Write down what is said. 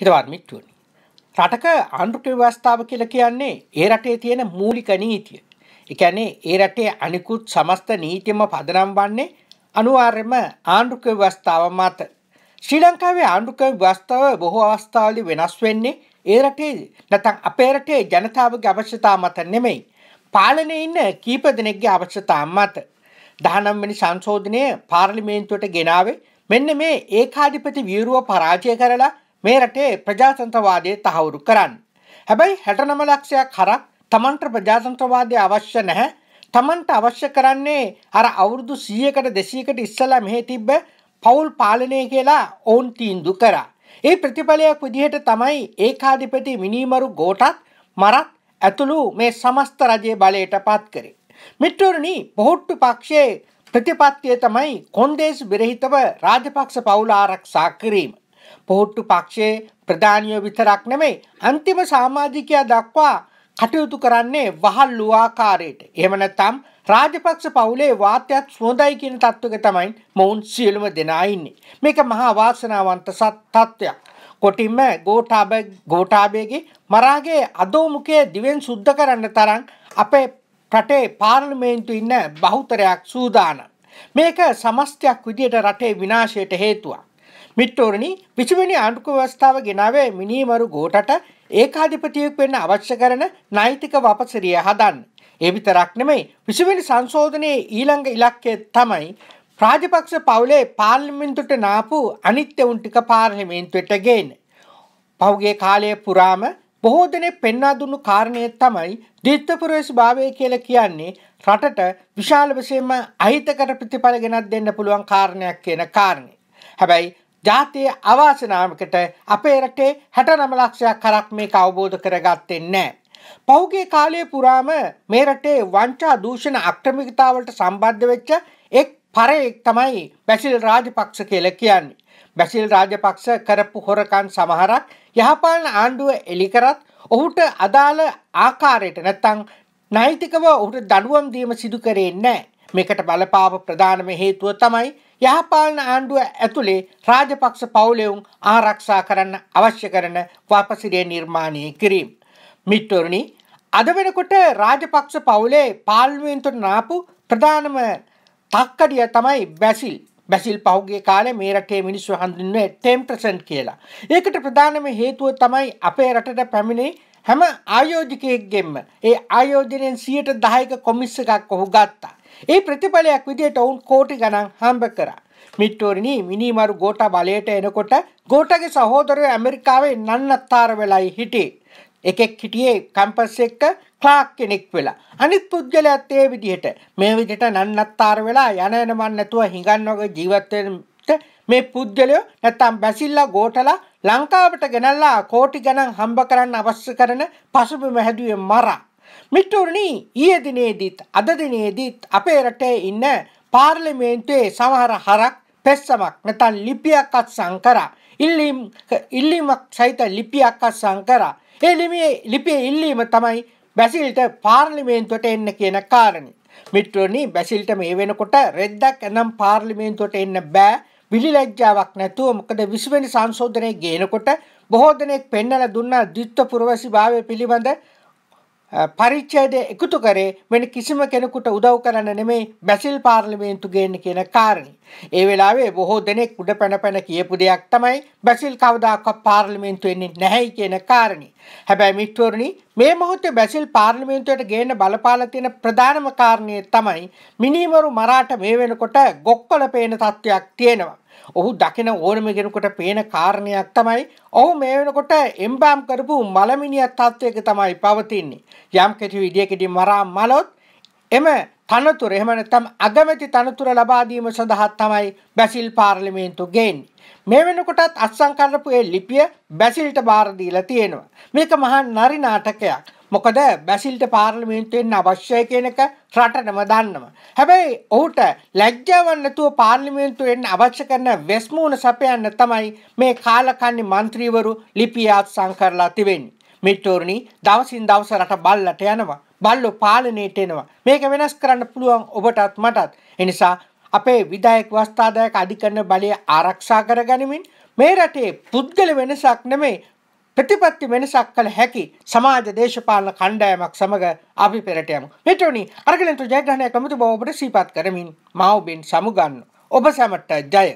හිතවර්මිත්වනි. රටක ආණ්ඩුට ව්‍යවස්ථාව කියල කියන්නේ ඒ රටේ තියෙන මූලික නීතිය. එකැනේ ඒ රටේ අනිකුත් සමස්ත නීතියම පදනම් වන්නේ අනුවාර්යම ආණ්ඩුක ව්‍යවස්ථාව මත. ශ්‍රී ලංකාවේ ආණ්ඩුක ව්‍යවස්ථාව බොහෝ අවස්ථාවලි වෙනස් වෙන්නේ ඒ රටේ නැතන් අපේ රටේ ජනතාවගේ අවශ්‍යතා මත නෙමෙයි. පාලනය ඉන්න කීප දෙනෙක්ගේ අවශ්‍යතා මත. දහනම්වැනි සංශෝධනය පාර්ලිමේන්තුවට ගෙනාවේ මෙන්න මේ ඒකාධිපති වියරුව පරාජය කරලා මේ රටේ ප්‍රජාතන්ත්‍රවාදය තහවුරු කරන්න. හැබැයි හැටනම ලක්ෂයක් හරක් තමන්ට ප්‍රජාතන්ත්‍රවාදය අවශ්‍ය නැහැ තමන්ට අවශ්‍ය කරන්නේ අර අවුරුදු සියකට දෙසීකට ඉස්සලා මෙහි තිබ්බ පවුල් පාලනය කියලා ඔවුන් තීන්දු කරා. ඒ ප්‍රතිඵලයක් විදිහට තමයි ඒකාධිපති මිනීමරු ගෝටත් මරත් ඇතුළු මේ සමස්ත රජය බලයට පත් කරේ. මිට්ටුවරණී පොහොට්ටු පක්ෂයේ ප්‍රතිපත්තිය තමයි කොන්දේසි බිරහිතව රාජපක්ෂ පවුල ආරක්ෂා කිරීම. පොහොට්ටු පක්ෂයේ ප්‍රධානිය විතරක් නෙමෙයි අන්තිම සාමාජිකයා දක්වා කටයුතු කරන්නේ වහල්ලු ආකාරයට. එහෙම නැත්නම් රාජපක්ෂ පවුලේ වාත්‍යත් හොඳයි කියන තත්වක තමයි මොවුන් සියලුම දෙනා ඉන්නේ. මේක මහා වාසනාවන්ත තත්ත්වයක්. කොටින්ම ගෝඨාභය ගෝඨාභයගේ මරාගේ අදෝමුඛයේ දිවෙන් සුද්ධ කරන්න තරම් අපේ රටේ පාර්ලිමේන්තු ඉන්න බහුතරයක් සූදානම්. මේක සමස්තයක් විදියට රටේ විනාශයට හේතුවක්. මිට්ටෝරණි විසිවැනි ආණ්ඩුක ව්‍යවස්ථාව ගෙනාවේ මිනීමරු ගෝටට ඒකාධිපතියෙක් වෙන්න අවශ්‍ය කරන නෛතික වපසිරිය හදන්න. ඒ විතරක් නෙමෙයි විසිවැනි සංශෝධනයේ ඊළඟ ඉලක්කය තමයි ප්‍රාජපක්ෂ පවුලේ පාර්ලිමේන්තුවට නාපු අනිත්‍ය උන් ටික පාර්ලිමේන්තුවට ගේන්න. පහුගිය කාලය පුරාම බොහෝ දෙනෙක් පෙන්වා දුන්නු කාරණය තමයි දිත්තපුරේශ භාවය කියලා කියන්නේ රටට විශාල වශයෙන්ම අහිතකර ප්‍රතිඵල ගෙනත් දෙන්න පුළුවන් කාරණයක් කියන කාරණේ. හැබැයි ජාතිය අවාසනාවකට අපේ රටේ හැට නමලක්ෂයක් කරක් මේ අවබෝධ කරගත්තෙන්නෑ. පහුගේ කාලය පුරාම මේ රටේ වංචා දූෂණ අක්‍රමිකතාවලට සම්බද්ධ වෙච්ච එක් පරයෙක් තමයි බැසිල් රාජපක්ෂ කියල කියන්නේ. බැසිල් රාජපක්ෂ කරපු හොරකන් සමහරක් යහපාලන ආණ්ඩුව එලිකරත් ඔහුට අදාළ ආකාරයට නැත්තං නෛතිකව ඔහුට දඩුවම් දීම සිදු කරේ නෑ. මේකට බලපාව ප්‍රධානම හේතුව තමයි යහපාලන ආණ්ඩුව ඇතුළේ රාජපක්ෂ පවුලෙවුන් ආරක්ෂා කරන්න අවශ්‍ය කරන වාපසිරිය නිර්මාණය කිරීම. මිට්ටෝරණි අද වෙනකොට රාජපක්ෂ පවුලේ පාල්ුවෙන්තුට නාපු ප්‍රධානම තක්කඩිය තමයි බැසිල් බැසිල් පහුගේ කාලේ මේ රටේ මිනිස්සු හඳුන්වන්නේ ටෙම්ප්‍රසන්ට් කියලා. ඒකට ප්‍රධානම හේතුව තමයි අපේ රටට පැමිණේ හැම ආයෝජකයෙක්ගෙන්ම ඒ ආයෝජනයෙන් සියයට දහයක කොමිස්ස එකක් ඔහු ගත්තා. ඒ ප්‍රතිඵලයක් විදියට ඔවුන් කෝටි ගණන් හම්බ කරා. මිට්ටෝරිනි මිනිමරු ගෝට බලයට එනකොට ගෝටගේ සහෝදරය ඇමරිකාවේ නන්නත්තාර වෙලයි හිටේ. එකෙක් හිටියේ කම්පස් එක්ක ක්ලාක් කෙනෙක් වෙලා. අනිත් පුද්ගලයත් ඒ විදිහට මේ විදිහට නන්නත්තාර වෙලා යන එන මන් නැතුව හිඟන්න වගේ ජීවත් වෙන්නට මේ පුද්ගලයෝ නැත්තම් බැසිල්ලා ගෝටලා ලංකාවට ගෙනල්ලා කෝටි ගණන් හම්බ කරන්න අවශ්‍ය කරන පසුබිම හැදුවේ මරා. මිටුරණි ඊයේ දිනේදීත් අද දිනේදීත් අපේ රටේ ඉන්න පාර්ලිමේන්තුවේ සමහර හරක් පෙස්සමක් නැතන් ලිපියක් අත්සන් කරා. ඉල්ලීම් ඉල්ලීමක් සහිත ලිපියක් අත්සන් කරා. ඒ ලිපියේ ලිපියේ ඉල්ලීම තමයි බැසිල්ට පාර්ලිමේන්තුවට එන්න කියන කාරණේ. මිටුරණි බැසිල්ට මේ වෙනකොට රෙද්දක් එනම් පාර්ලිමේන්තුවට එන්න බෑ. විලිලැජ්ජාවක් නැතුව මොකද විශ්වනි සංශෝධනය ගේනකොට බොහෝ දෙනෙක් පෙන්නලා දුන්නා ද්විත්ව පුරවැසි භාවය පිළිබඳ පරිච්ඡේදය එකතු කරේ වෙන කිසිම කෙනෙකුට උදව් කරන්න නෙමෙයි බැසිල් පාර්ලිමේන්තු ගේන්න කියන කාරණේ. ඒ වෙලාවේ බොහෝ දෙනෙක් උඩ පැන පැන කියපු දෙයක් තමයි බැසිල් කවදාකවත් පාර්ලිමේන්තු එන්නේ නැහැයි කියන කාරණේ. හැබැයි මිත්‍රවරුනි මේ මොහොතේ බැසිල් පාර්ලිමේන්තුවට ගේන්න බලපාලා තියෙන ප්‍රධානම කාරණේ තමයි මිනිමරු මරාට මේ වෙනකොට ගොක්කොල පේන තත්වයක් තියෙනවා. ඔහු දකින ඕනම ගෙනකොට පේන කාරණයක් තමයි ඔහු මේ වෙනකොට එම්බෑම් කරපු මළමිනිියත් තත්ත්වයක තමයි පවතින්නේ. යම් කෙටි විදිියකෙඩි මරා මලොත් එම තනතුර එහමනතම් අගමැති තනතුර ලබාදීම සඳහත් තමයි බැසිල් පාර්ලිමේන්තු ගෙන්. මේ වෙනකොටත් අත්සංකරපුයේ ලිපිය බැසිල්ට බාරදීල තියෙනවා. මේක මහා නරි නාටකයක්. මොකද බැසිල්ට පාර්ලිමේන්තුවෙන් අවශ්‍යය කියනක රටනම දන්නම. හැබැයි ඔහුට ලැජ්ජාවන්නතුව පාර්ලිමේන්තුවෙන් අවශ්‍ය කරන වෙස්මූුණ සපයන්න තමයි මේ කාලකන්නේ මන්ත්‍රීවරු ලිපියාත් සංකරලා තිවෙන්නේ. මිටෝරණි දවසින් දවස රට බල්ලට යනවා. බල්ලො පාලනයට එනවා. මේක වෙනස් කරන්න පුළුවන් ඔබටත් මටත්. එනිසා අපේ විදායක වස්ථාදායක අධිකරණ බලය ආරක්ෂා කර ගනිමින් මේ රටේ පුද්ගල වෙනසක් නෙමේ ප්‍රතිපත්ති වෙනසක් කළ හැකි සමාජ දේශපාලන කණ්ඩායමක් සමග අපි පෙරට යමු. මෙතුණි අරගලන්තු ජයග්‍රහණය කමිටු බව ඔබට සීපත් කරමින් මා ඔබෙන් සමුගන්න. ඔබ සැමට ජය.